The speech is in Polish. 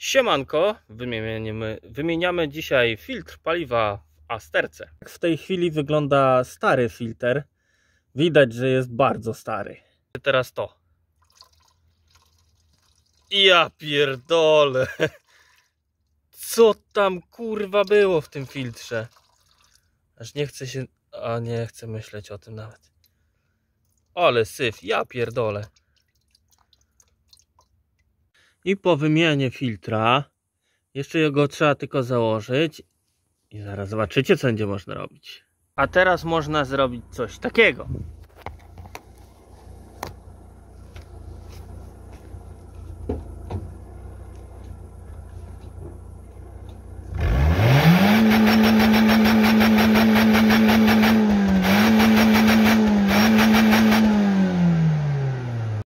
Siemanko, wymieniamy, wymieniamy dzisiaj filtr paliwa w Asterce. W tej chwili wygląda stary filtr. Widać, że jest bardzo stary. Teraz to. Ja pierdolę. Co tam kurwa było w tym filtrze? Aż nie chcę się... A nie chcę myśleć o tym nawet. Ale syf, ja pierdolę i po wymianie filtra jeszcze jego trzeba tylko założyć i zaraz zobaczycie co będzie można robić a teraz można zrobić coś takiego